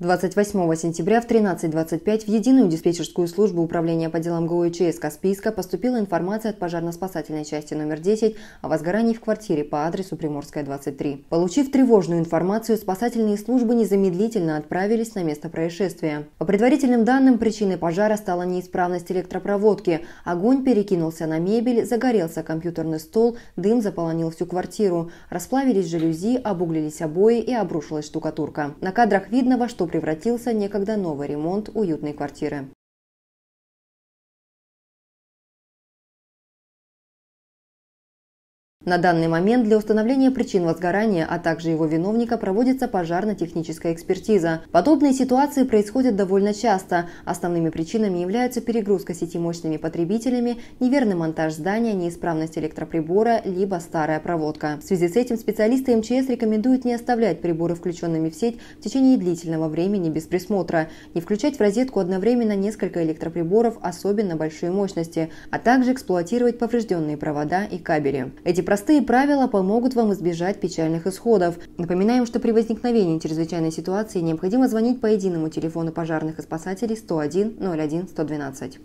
28 сентября в 13.25 в единую диспетчерскую службу управления по делам ГОИЧС Каспийска поступила информация от пожарно-спасательной части номер 10 о возгорании в квартире по адресу Приморская, 23. Получив тревожную информацию, спасательные службы незамедлительно отправились на место происшествия. По предварительным данным, причиной пожара стала неисправность электропроводки. Огонь перекинулся на мебель, загорелся компьютерный стол, дым заполонил всю квартиру. Расплавились жалюзи, обуглились обои и обрушилась штукатурка. На кадрах видно, во что превратился некогда новый ремонт уютной квартиры. На данный момент для установления причин возгорания, а также его виновника проводится пожарно-техническая экспертиза. Подобные ситуации происходят довольно часто. Основными причинами являются перегрузка сети мощными потребителями, неверный монтаж здания, неисправность электроприбора, либо старая проводка. В связи с этим специалисты МЧС рекомендуют не оставлять приборы включенными в сеть в течение длительного времени без присмотра, не включать в розетку одновременно несколько электроприборов, особенно большой мощности, а также эксплуатировать поврежденные провода и кабели. Эти простые Простые правила помогут вам избежать печальных исходов. Напоминаем, что при возникновении чрезвычайной ситуации необходимо звонить по единому телефону пожарных и спасателей 101 01 112.